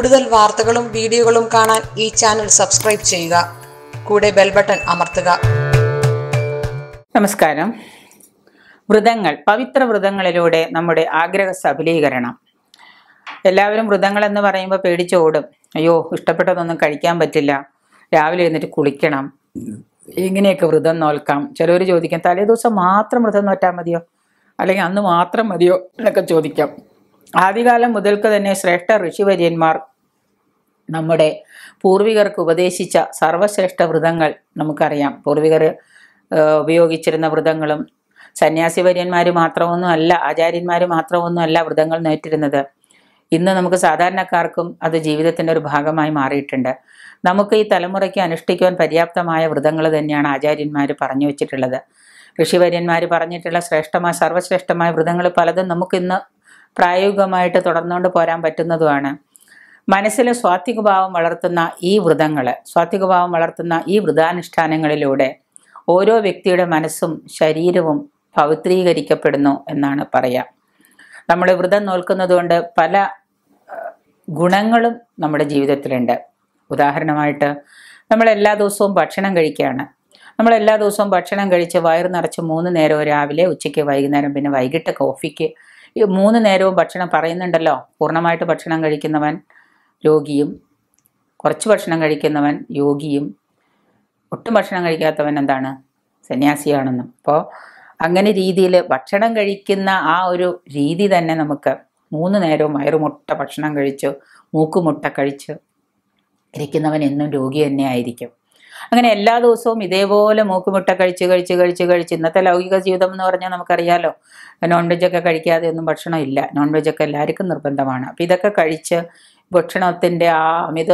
കൂടുതൽ വാർത്തകളും വീഡിയോകളും കാണാൻ ഈ ചാനൽ സബ്സ്ക്രൈബ് ചെയ്യുക കൂടെ ബെൽ ബട്ടൺ അമർത്തുക നമസ്കാരം വ്രതങ്ങൾ പവിത്ര വ്രതങ്ങളിലൂടെ നമ്മുടെ ആഗ്രഹ സഫലീകരണം എല്ലാവരും വ്രതങ്ങൾ എന്ന് പറയുമ്പോൾ പേടിച്ചോടും അയ്യോ ഇഷ്ടപ്പെട്ടതൊന്നും കഴിക്കാൻ പറ്റില്ല രാവിലെ എഴുന്നേറ്റ് കുളിക്കണം ഇങ്ങനെയൊക്കെ വ്രതം നോൽക്കാം ചിലവർ ചോദിക്കാം തലേ ദിവസം മാത്രം വ്രതം നോറ്റാൽ മതിയോ അല്ലെങ്കിൽ അന്ന് മാത്രം മതിയോ എന്നൊക്കെ ചോദിക്കാം ആദ്യകാലം മുതൽക്ക് തന്നെ ശ്രേഷ്ഠ ഋഷിവര്യന്മാർ നമ്മുടെ പൂർവികർക്ക് ഉപദേശിച്ച സർവശ്രേഷ്ഠ വ്രതങ്ങൾ നമുക്കറിയാം പൂർവികർ ഉപയോഗിച്ചിരുന്ന വ്രതങ്ങളും സന്യാസി വര്യന്മാർ മാത്രമൊന്നും അല്ല ആചാര്യന്മാർ മാത്രമൊന്നും അല്ല വ്രതങ്ങൾ നേറ്റിരുന്നത് ഇന്ന് നമുക്ക് സാധാരണക്കാർക്കും അത് ജീവിതത്തിൻ്റെ ഒരു ഭാഗമായി മാറിയിട്ടുണ്ട് നമുക്ക് ഈ തലമുറയ്ക്ക് അനുഷ്ഠിക്കുവാൻ പര്യാപ്തമായ വ്രതങ്ങൾ തന്നെയാണ് ആചാര്യന്മാർ പറഞ്ഞു വെച്ചിട്ടുള്ളത് ഋഷിവര്യന്മാർ പറഞ്ഞിട്ടുള്ള ശ്രേഷ്ഠമായ സർവശ്രേഷ്ഠമായ വ്രതങ്ങൾ പലതും നമുക്കിന്ന് പ്രായോഗികമായിട്ട് തുടർന്നുകൊണ്ട് പോരാൻ പറ്റുന്നതുമാണ് മനസ്സിലെ സ്വാത്വികഭാവം വളർത്തുന്ന ഈ വ്രതങ്ങൾ സ്വാത്വികഭാവം വളർത്തുന്ന ഈ വ്രതാനുഷ്ഠാനങ്ങളിലൂടെ ഓരോ വ്യക്തിയുടെ മനസ്സും ശരീരവും പവിത്രീകരിക്കപ്പെടുന്നു എന്നാണ് പറയാം നമ്മൾ വ്രതം നോൽക്കുന്നതുകൊണ്ട് പല ഗുണങ്ങളും നമ്മുടെ ജീവിതത്തിലുണ്ട് ഉദാഹരണമായിട്ട് നമ്മൾ എല്ലാ ദിവസവും ഭക്ഷണം കഴിക്കുകയാണ് നമ്മൾ എല്ലാ ദിവസവും ഭക്ഷണം കഴിച്ച് വയറ് നിറച്ച് മൂന്ന് നേരവും രാവിലെ ഉച്ചയ്ക്ക് വൈകുന്നേരം പിന്നെ വൈകിട്ട് കോഫിക്ക് ഈ മൂന്ന് നേരവും ഭക്ഷണം പറയുന്നുണ്ടല്ലോ പൂർണ്ണമായിട്ട് ഭക്ഷണം കഴിക്കുന്നവൻ രോഗിയും കുറച്ച് ഭക്ഷണം കഴിക്കുന്നവൻ യോഗിയും ഒട്ടും ഭക്ഷണം കഴിക്കാത്തവൻ എന്താണ് സന്യാസിയാണെന്നും അപ്പോൾ അങ്ങനെ രീതിയിൽ ഭക്ഷണം കഴിക്കുന്ന ആ ഒരു രീതി തന്നെ നമുക്ക് മൂന്ന് നേരവും വയറുമുട്ട ഭക്ഷണം കഴിച്ച് മൂക്കുമുട്ട കഴിച്ച് ഇരിക്കുന്നവൻ എന്നും രോഗി തന്നെ ആയിരിക്കും അങ്ങനെ എല്ലാ ദിവസവും ഇതേപോലെ മൂക്കുമുട്ട കഴിച്ച് കഴിച്ച് കഴിച്ച് കഴിച്ച് ഇന്നത്തെ ലൗകിക ജീവിതം എന്ന് പറഞ്ഞാൽ നമുക്കറിയാലോ നോൺ വെജ് ഒക്കെ കഴിക്കാതെ ഒന്നും ഭക്ഷണം ഇല്ല നോൺ വെജ് ഒക്കെ എല്ലാവർക്കും നിർബന്ധമാണ് അപ്പോൾ ഇതൊക്കെ കഴിച്ച് ഭക്ഷണത്തിൻ്റെ ആ അമിത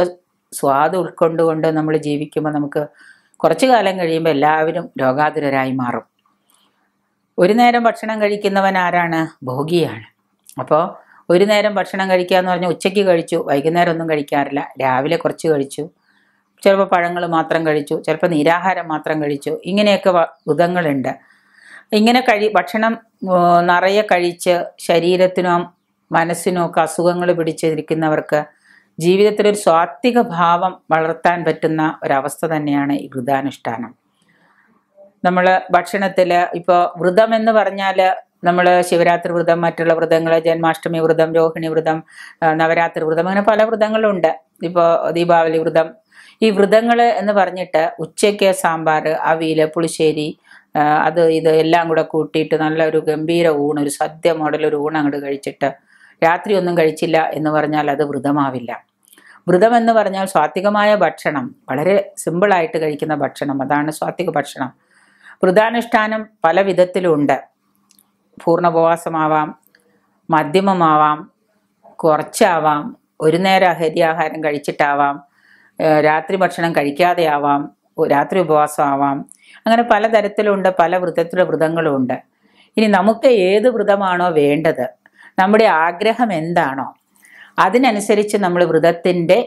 സ്വാദ് ഉൾക്കൊണ്ടുകൊണ്ട് നമ്മൾ ജീവിക്കുമ്പോൾ നമുക്ക് കുറച്ചു കാലം കഴിയുമ്പോൾ എല്ലാവരും രോഗാതുരരായി മാറും ഒരു നേരം ഭക്ഷണം കഴിക്കുന്നവൻ ആരാണ് ഭോഗിയാണ് അപ്പോൾ ഒരു നേരം ഭക്ഷണം കഴിക്കുക എന്ന് പറഞ്ഞാൽ ഉച്ചയ്ക്ക് കഴിച്ചു വൈകുന്നേരം ഒന്നും കഴിക്കാറില്ല രാവിലെ കുറച്ച് കഴിച്ചു ചിലപ്പോൾ പഴങ്ങൾ മാത്രം കഴിച്ചു ചിലപ്പോൾ നിരാഹാരം മാത്രം കഴിച്ചു ഇങ്ങനെയൊക്കെ വിധങ്ങളുണ്ട് ഇങ്ങനെ കഴി ഭക്ഷണം നിറയെ കഴിച്ച് ശരീരത്തിനും മനസ്സിനൊക്കെ അസുഖങ്ങൾ പിടിച്ചിരിക്കുന്നവർക്ക് ജീവിതത്തിലൊരു സ്വാത്വിക ഭാവം വളർത്താൻ പറ്റുന്ന ഒരവസ്ഥ തന്നെയാണ് ഈ വ്രതാനുഷ്ഠാനം നമ്മൾ ഭക്ഷണത്തിൽ ഇപ്പോൾ വ്രതം എന്ന് പറഞ്ഞാൽ നമ്മൾ ശിവരാത്രി വ്രതം മറ്റുള്ള വ്രതങ്ങൾ ജന്മാഷ്ടമി വ്രതം രോഹിണി വ്രതം നവരാത്രി വ്രതം അങ്ങനെ പല വ്രതങ്ങളുണ്ട് ഇപ്പോൾ ദീപാവലി വ്രതം ഈ വ്രതങ്ങൾ എന്ന് പറഞ്ഞിട്ട് ഉച്ചയ്ക്ക് സാമ്പാർ അവിയൽ പുളിശ്ശേരി അത് ഇത് എല്ലാം കൂടെ കൂട്ടിയിട്ട് നല്ലൊരു ഗംഭീര ഊണ് ഒരു സദ്യ മോഡൽ ഒരു ഊണ് അങ്ങോട്ട് കഴിച്ചിട്ട് രാത്രി ഒന്നും കഴിച്ചില്ല എന്ന് പറഞ്ഞാൽ അത് വ്രതമാവില്ല വ്രതം എന്ന് പറഞ്ഞാൽ സ്വാത്വികമായ ഭക്ഷണം വളരെ സിമ്പിളായിട്ട് കഴിക്കുന്ന ഭക്ഷണം അതാണ് സ്വാത്വിക ഭക്ഷണം വ്രതാനുഷ്ഠാനം പല വിധത്തിലുണ്ട് പൂർണ്ണപവാസമാവാം മധ്യമമാവാം കുറച്ചാവാം ഒരു നേരം ആഹാരം കഴിച്ചിട്ടാവാം രാത്രി ഭക്ഷണം കഴിക്കാതെയാവാം രാത്രി ഉപവാസം ആവാം അങ്ങനെ പലതരത്തിലുണ്ട് പല വ്രതത്തിലുള്ള വ്രതങ്ങളുമുണ്ട് ഇനി നമുക്ക് ഏത് വ്രതമാണോ വേണ്ടത് നമ്മുടെ ആഗ്രഹം എന്താണോ അതിനനുസരിച്ച് നമ്മൾ വ്രതത്തിൻ്റെ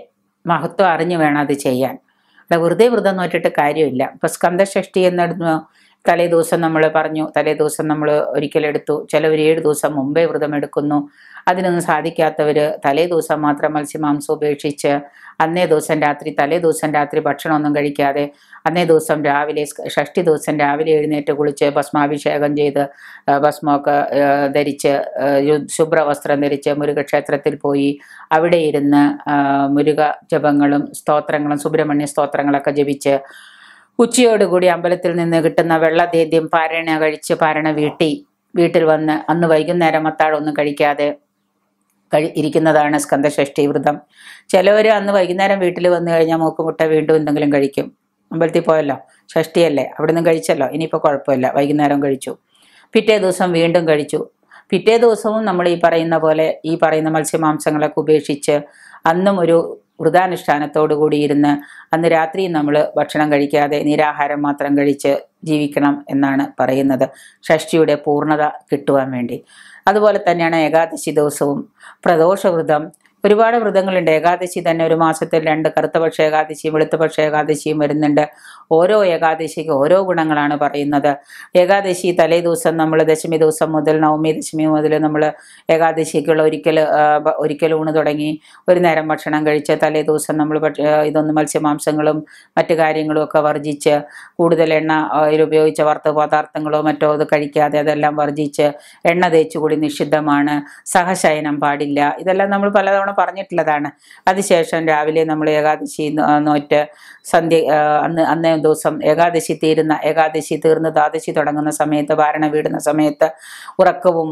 മഹത്വം അറിഞ്ഞു വേണം അത് ചെയ്യാൻ അല്ല വെറുതെ വ്രതം നോറ്റിട്ട് കാര്യമില്ല ഇപ്പം സ്കന്ധഷഷ്ടി എന്നിടുന്നു തലേ ദിവസം നമ്മൾ പറഞ്ഞു തലേ ദിവസം നമ്മൾ ഒരിക്കലെടുത്തു ചിലവർ ഏഴ് ദിവസം മുമ്പേ വ്രതം എടുക്കുന്നു അതിനൊന്നും സാധിക്കാത്തവർ തലേ ദിവസം മാത്രം മത്സ്യമാംസം ഉപേക്ഷിച്ച് അന്നേ ദിവസം രാത്രി തലേ ദിവസം രാത്രി ഭക്ഷണമൊന്നും കഴിക്കാതെ അന്നേ ദിവസം രാവിലെ ഷഷ്ടി ദിവസം രാവിലെ എഴുന്നേറ്റ് കുളിച്ച് ഭസ്മാഭിഷേകം ചെയ്ത് ഭസ്മമൊക്കെ ധരിച്ച് ശുഭ്രവസ്ത്രം ധരിച്ച് മുരുകക്ഷേത്രത്തിൽ പോയി അവിടെ ഇരുന്ന് മുരുക ജപങ്ങളും സ്തോത്രങ്ങളും സുബ്രഹ്മണ്യ സ്തോത്രങ്ങളൊക്കെ ജപിച്ച് ഉച്ചയോടുകൂടി അമ്പലത്തിൽ നിന്ന് കിട്ടുന്ന വെള്ളദേദ്യം പാരണ കഴിച്ച് പാരണ വീട്ടി വീട്ടിൽ വന്ന് അന്ന് വൈകുന്നേരം അത്താഴമൊന്നും കഴിക്കാതെ കഴി ഇരിക്കുന്നതാണ് സ്കന്ധഷ്ഠി വ്രതം ചിലവർ അന്ന് വൈകുന്നേരം വീട്ടിൽ വന്നു കഴിഞ്ഞാൽ മൂക്കുമുട്ട വീണ്ടും എന്തെങ്കിലും കഴിക്കും അമ്പലത്തിൽ പോയല്ലോ ഷഷ്ടിയല്ലേ അവിടെ നിന്ന് കഴിച്ചല്ലോ ഇനിയിപ്പോൾ കുഴപ്പമില്ല വൈകുന്നേരം കഴിച്ചു പിറ്റേ ദിവസം വീണ്ടും കഴിച്ചു പിറ്റേ ദിവസവും നമ്മൾ ഈ പറയുന്ന പോലെ ഈ പറയുന്ന മത്സ്യമാംസങ്ങളൊക്കെ ഉപേക്ഷിച്ച് അന്നും ഒരു വ്രതാനുഷ്ഠാനത്തോടു കൂടിയിരുന്ന് അന്ന് രാത്രി നമ്മൾ ഭക്ഷണം കഴിക്കാതെ നിരാഹാരം മാത്രം കഴിച്ച് ജീവിക്കണം എന്നാണ് പറയുന്നത് ഷഷ്ടിയുടെ പൂർണ്ണത കിട്ടുവാൻ വേണ്ടി അതുപോലെ തന്നെയാണ് ഏകാദശി ദിവസവും പ്രദോഷവ്രതം ഒരുപാട് വ്രതങ്ങളുണ്ട് ഏകാദശി തന്നെ ഒരു മാസത്തിൽ രണ്ട് കറുത്തപക്ഷ ഏകാദശിയും വെളുത്തപക്ഷ ഏകാദശിയും വരുന്നുണ്ട് ഓരോ ഏകാദശിക്ക് ഓരോ ഗുണങ്ങളാണ് പറയുന്നത് ഏകാദശി തലേ ദിവസം നമ്മൾ ദശമി ദിവസം മുതൽ നവമി ദശമി മുതൽ നമ്മൾ ഏകാദശിക്കുള്ള ഒരിക്കൽ ഒരിക്കൽ ഊണ് തുടങ്ങി ഒരു നേരം ഭക്ഷണം കഴിച്ച് തലേ ദിവസം നമ്മൾ ഇതൊന്നും മത്സ്യമാംസങ്ങളും മറ്റു കാര്യങ്ങളും ഒക്കെ വർജിച്ച് കൂടുതൽ എണ്ണ ഉപയോഗിച്ച വറുത്ത പദാർത്ഥങ്ങളോ മറ്റോ അത് കഴിക്കാതെ അതെല്ലാം വർജിച്ച് എണ്ണ തേച്ചുകൂടി നിഷിദ്ധമാണ് സഹശയനം പാടില്ല ഇതെല്ലാം നമ്മൾ പലതവണ തവണ പറഞ്ഞിട്ടുള്ളതാണ് അതിശേഷം രാവിലെ നമ്മൾ ഏകാദശി നോറ്റ് സന്ധ്യ അന്ന് അന്നേ ദിവസം ഏകാദശി തീരുന്ന ഏകാദശി തീർന്ന് ദ്വാദശി തുടങ്ങുന്ന സമയത്ത് ഭാരണ വീടുന്ന സമയത്ത് ഉറക്കവും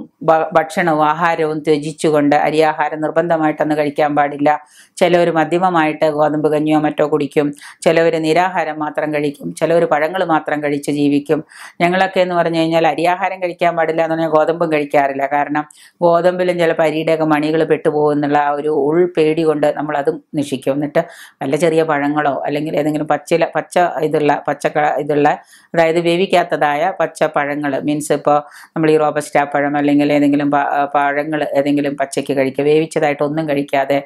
ഭക്ഷണവും ആഹാരവും ത്യജിച്ചുകൊണ്ട് അരിയാഹാരം നിർബന്ധമായിട്ടൊന്ന് കഴിക്കാൻ പാടില്ല ചിലവർ മധ്യമമായിട്ട് ഗോതമ്പ് കഞ്ഞിയോ മറ്റോ കുടിക്കും ചിലവർ നിരാഹാരം മാത്രം കഴിക്കും ചിലവർ പഴങ്ങൾ മാത്രം കഴിച്ച് ജീവിക്കും ഞങ്ങളൊക്കെ എന്ന് പറഞ്ഞു കഴിഞ്ഞാൽ അരിയാഹാരം കഴിക്കാൻ പാടില്ല എന്ന് പറഞ്ഞാൽ ഗോതമ്പും കഴിക്കാറില്ല കാരണം ഗോതമ്പിലും ചിലപ്പോൾ അരിയുടെയൊക്കെ മണികൾ പെട്ടുപോകുന്നുള്ള ആ ഒരു ഒരു പേടി കൊണ്ട് നമ്മളതും നിഷിക്കും എന്നിട്ട് നല്ല ചെറിയ പഴങ്ങളോ അല്ലെങ്കിൽ ഏതെങ്കിലും പച്ചില പച്ച ഇതുള്ള പച്ചക്ക ഇതുള്ള അതായത് വേവിക്കാത്തതായ പച്ച പഴങ്ങൾ മീൻസ് ഇപ്പോൾ നമ്മൾ ഈ റോബസ്റ്റാ പഴം അല്ലെങ്കിൽ ഏതെങ്കിലും പഴങ്ങൾ ഏതെങ്കിലും പച്ചയ്ക്ക് കഴിക്കുക വേവിച്ചതായിട്ടൊന്നും കഴിക്കാതെ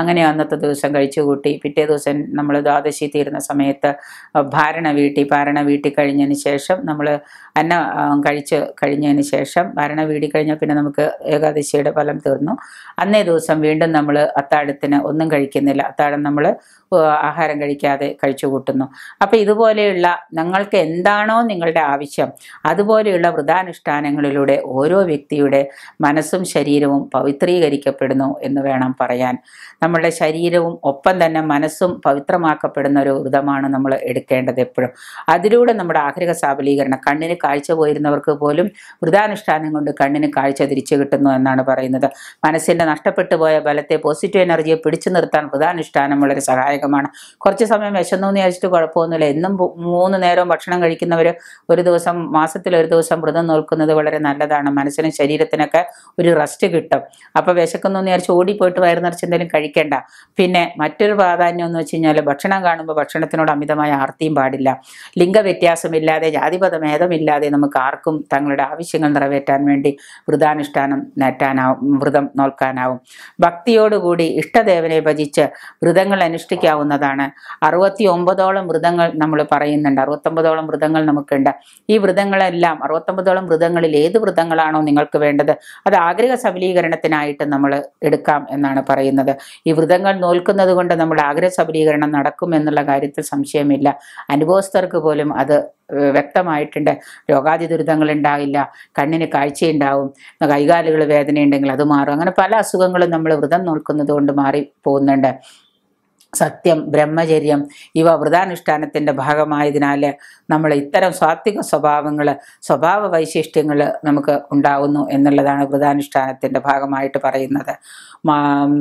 അങ്ങനെ അന്നത്തെ ദിവസം കഴിച്ചു കൂട്ടി പിറ്റേ ദിവസം നമ്മൾ ദ്വാദശി തീരുന്ന സമയത്ത് ഭാരണ വീട്ടി ഭാരണ വീട്ടി കഴിഞ്ഞതിന് ശേഷം നമ്മൾ അന്ന കഴിച്ച് കഴിഞ്ഞതിന് ശേഷം ഭരണ വീടി കഴിഞ്ഞാൽ പിന്നെ നമുക്ക് ഏകാദശിയുടെ ഫലം തീർന്നു അന്നേ ദിവസം വീണ്ടും നമ്മൾ നമ്മൾ അത്താഴത്തിന് ഒന്നും കഴിക്കുന്നില്ല അത്താഴം നമ്മൾ ആഹാരം കഴിക്കാതെ കഴിച്ചു കൂട്ടുന്നു അപ്പോൾ ഇതുപോലെയുള്ള നിങ്ങൾക്ക് എന്താണോ നിങ്ങളുടെ ആവശ്യം അതുപോലെയുള്ള വ്രതാനുഷ്ഠാനങ്ങളിലൂടെ ഓരോ വ്യക്തിയുടെ മനസ്സും ശരീരവും പവിത്രീകരിക്കപ്പെടുന്നു എന്ന് വേണം പറയാൻ നമ്മളുടെ ശരീരവും ഒപ്പം തന്നെ മനസ്സും പവിത്രമാക്കപ്പെടുന്ന ഒരു വ്രതമാണ് നമ്മൾ എടുക്കേണ്ടത് എപ്പോഴും അതിലൂടെ നമ്മുടെ ആഗ്രഹ സാബലീകരണം കണ്ണിന് കാഴ്ച പോയിരുന്നവർക്ക് പോലും വ്രതാനുഷ്ഠാനം കൊണ്ട് കണ്ണിന് കാഴ്ച തിരിച്ചു കിട്ടുന്നു എന്നാണ് പറയുന്നത് മനസ്സിൻ്റെ നഷ്ടപ്പെട്ടു പോയ ബലത്തെ നമ്മുടെ പോസിറ്റീവ് എനർജിയെ പിടിച്ചു നിർത്താൻ പ്രധാനുഷ്ഠാനം വളരെ സഹായകമാണ് കുറച്ച് സമയം വിശന്നു എന്ന് വിചാരിച്ചിട്ട് കുഴപ്പമൊന്നുമില്ല എന്നും മൂന്ന് നേരവും ഭക്ഷണം കഴിക്കുന്നവർ ഒരു ദിവസം മാസത്തിൽ ഒരു ദിവസം വ്രതം നോക്കുന്നത് വളരെ നല്ലതാണ് മനസ്സിനും ശരീരത്തിനൊക്കെ ഒരു റെസ്റ്റ് കിട്ടും അപ്പോൾ വിശക്കുന്നു എന്ന് വിചാരിച്ച് ഓടിപ്പോയിട്ട് വയറു നിറച്ച് എന്തെങ്കിലും കഴിക്കേണ്ട പിന്നെ മറ്റൊരു പ്രാധാന്യം എന്ന് വെച്ച് കഴിഞ്ഞാൽ ഭക്ഷണം കാണുമ്പോൾ ഭക്ഷണത്തിനോട് അമിതമായ ആർത്തിയും പാടില്ല ലിംഗ വ്യത്യാസമില്ലാതെ ജാതിപത ഭേദമില്ലാതെ നമുക്ക് ആർക്കും തങ്ങളുടെ ആവശ്യങ്ങൾ നിറവേറ്റാൻ വേണ്ടി വ്രതാനുഷ്ഠാനം നേട്ടാനാവും വ്രതം നോക്കാനാവും ഭക്തിയോട് ഭക്തിയോടുകൂടി ഇഷ്ടദേവനെ ഭജിച്ച് വ്രതങ്ങൾ അനുഷ്ഠിക്കാവുന്നതാണ് അറുപത്തി ഒമ്പതോളം വ്രതങ്ങൾ നമ്മൾ പറയുന്നുണ്ട് അറുപത്തൊമ്പതോളം വ്രതങ്ങൾ നമുക്കുണ്ട് ഈ വ്രതങ്ങളെല്ലാം അറുപത്തൊമ്പതോളം വ്രതങ്ങളിൽ ഏത് വ്രതങ്ങളാണോ നിങ്ങൾക്ക് വേണ്ടത് അത് ആഗ്രഹ സബലീകരണത്തിനായിട്ട് നമ്മൾ എടുക്കാം എന്നാണ് പറയുന്നത് ഈ വ്രതങ്ങൾ നോൽക്കുന്നത് കൊണ്ട് നമ്മുടെ ആഗ്രഹ സബലീകരണം നടക്കും എന്നുള്ള കാര്യത്തിൽ സംശയമില്ല അനുഭവസ്ഥർക്ക് പോലും അത് വ്യക്തമായിട്ടുണ്ട് രോഗാതി ദുരിതങ്ങൾ ഉണ്ടാകില്ല കണ്ണിന് കാഴ്ചയുണ്ടാവും കൈകാലുകൾ ഉണ്ടെങ്കിൽ അത് മാറും അങ്ങനെ പല അസുഖങ്ങളും നമ്മൾ വ്രതം നോക്കുന്നത് കൊണ്ട് മാറി പോകുന്നുണ്ട് സത്യം ബ്രഹ്മചര്യം ഇവ വ്രതാനുഷ്ഠാനത്തിൻ്റെ ഭാഗമായതിനാൽ നമ്മൾ ഇത്തരം സ്വാത്വിക സ്വഭാവങ്ങൾ സ്വഭാവ വൈശിഷ്ട്യങ്ങൾ നമുക്ക് ഉണ്ടാവുന്നു എന്നുള്ളതാണ് വ്രതാനുഷ്ഠാനത്തിൻ്റെ ഭാഗമായിട്ട് പറയുന്നത്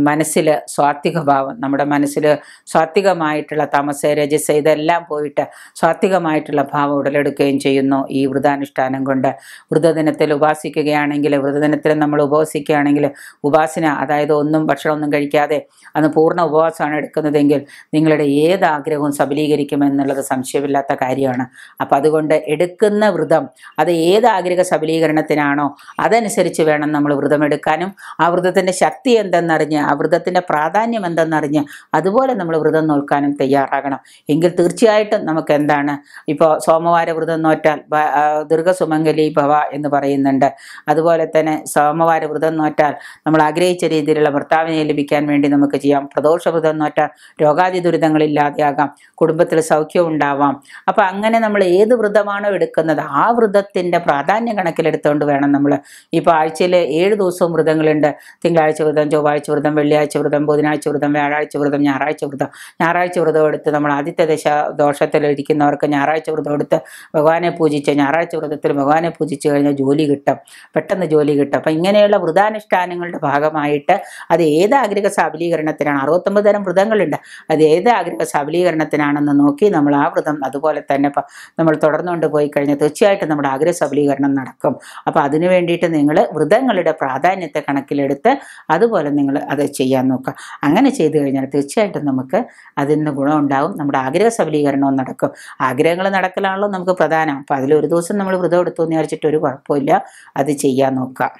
മനസ്സിൽ സ്വാത്വിക ഭാവം നമ്മുടെ മനസ്സിൽ സ്വാത്വികമായിട്ടുള്ള തമസ് രജസ് ഇതെല്ലാം പോയിട്ട് സ്വാത്വികമായിട്ടുള്ള ഭാവം ഉടലെടുക്കുകയും ചെയ്യുന്നു ഈ വ്രതാനുഷ്ഠാനം കൊണ്ട് വ്രതദിനത്തിൽ ഉപാസിക്കുകയാണെങ്കിൽ വ്രതദിനത്തിൽ നമ്മൾ ഉപവസിക്കുകയാണെങ്കിൽ ഉപാസന അതായത് ഒന്നും ഭക്ഷണമൊന്നും കഴിക്കാതെ അന്ന് പൂർണ്ണ ഉപവാസമാണ് എടുക്കുന്നത് ചെയ്തെങ്കിൽ നിങ്ങളുടെ ഏത് ആഗ്രഹവും സബലീകരിക്കുമെന്നുള്ളത് സംശയമില്ലാത്ത കാര്യമാണ് അപ്പം അതുകൊണ്ട് എടുക്കുന്ന വ്രതം അത് ഏത് ആഗ്രഹ സബലീകരണത്തിനാണോ അതനുസരിച്ച് വേണം നമ്മൾ എടുക്കാനും ആ വ്രതത്തിൻ്റെ ശക്തി എന്തെന്നറിഞ്ഞ് ആ വ്രതത്തിൻ്റെ പ്രാധാന്യം എന്തെന്നറിഞ്ഞ് അതുപോലെ നമ്മൾ വ്രതം നോക്കാനും തയ്യാറാകണം എങ്കിൽ തീർച്ചയായിട്ടും നമുക്ക് എന്താണ് ഇപ്പോൾ സോമവാര വ്രതം നോറ്റാൽ ദീർഘസുമംഗലി ഭവ എന്ന് പറയുന്നുണ്ട് അതുപോലെ തന്നെ സോമവാര വ്രതം നോറ്റാൽ നമ്മൾ ആഗ്രഹിച്ച രീതിയിലുള്ള ഭർത്താവിനെ ലഭിക്കാൻ വേണ്ടി നമുക്ക് ചെയ്യാം പ്രദോഷ വ്രതം നോറ്റാൽ രോഗാതി ദുരിതങ്ങളില്ലാതെയാകാം കുടുംബത്തിൽ സൗഖ്യം ഉണ്ടാവാം അപ്പം അങ്ങനെ നമ്മൾ ഏത് വ്രതമാണോ എടുക്കുന്നത് ആ വ്രതത്തിൻ്റെ പ്രാധാന്യം കണക്കിലെടുത്തുകൊണ്ട് വേണം നമ്മൾ ഇപ്പോൾ ആഴ്ചയിൽ ഏഴ് ദിവസവും വ്രതങ്ങളുണ്ട് തിങ്കളാഴ്ച വ്രതം ചൊവ്വാഴ്ച വ്രതം വെള്ളിയാഴ്ച വ്രതം ബുധനാഴ്ച വ്രതം വ്യാഴാഴ്ച വ്രതം ഞായറാഴ്ച വ്രതം ഞായറാഴ്ച വ്രതം എടുത്ത് നമ്മൾ ആദിത്യ ദശ ദോഷത്തിലിരിക്കുന്നവർക്ക് ഞായറാഴ്ച വ്രതം എടുത്ത് ഭഗവാനെ പൂജിച്ച് ഞായറാഴ്ച വ്രതത്തിൽ ഭഗവാനെ പൂജിച്ച് കഴിഞ്ഞാൽ ജോലി കിട്ടും പെട്ടെന്ന് ജോലി കിട്ടും അപ്പം ഇങ്ങനെയുള്ള വ്രതാനുഷ്ഠാനങ്ങളുടെ ഭാഗമായിട്ട് അത് ഏത് ആഗ്രഹ സബലീകരണത്തിനാണ് അറുപത്തൊമ്പത് തരം വ്രതങ്ങളുണ്ട് അത് ഏത് ആഗ്രഹ സബലീകരണത്തിനാണെന്ന് നോക്കി നമ്മൾ ആ വ്രതം അതുപോലെ തന്നെ നമ്മൾ തുടർന്നുകൊണ്ട് പോയി കഴിഞ്ഞാൽ തീർച്ചയായിട്ടും നമ്മുടെ ആഗ്രഹ സബലീകരണം നടക്കും അപ്പോൾ അതിനു വേണ്ടിയിട്ട് നിങ്ങൾ വ്രതങ്ങളുടെ പ്രാധാന്യത്തെ കണക്കിലെടുത്ത് അതുപോലെ നിങ്ങൾ അത് ചെയ്യാൻ നോക്കുക അങ്ങനെ ചെയ്തു കഴിഞ്ഞാൽ തീർച്ചയായിട്ടും നമുക്ക് അതിൽ നിന്ന് ഗുണമുണ്ടാവും നമ്മുടെ ആഗ്രഹ സബലീകരണവും നടക്കും ആഗ്രഹങ്ങൾ നടക്കലാണല്ലോ നമുക്ക് പ്രധാനം അപ്പോൾ അതിലൊരു ദിവസം നമ്മൾ വ്രതം എടുത്തു എന്ന് വിചാരിച്ചിട്ട് ഒരു കുഴപ്പമില്ല അത് ചെയ്യാൻ നോക്കുക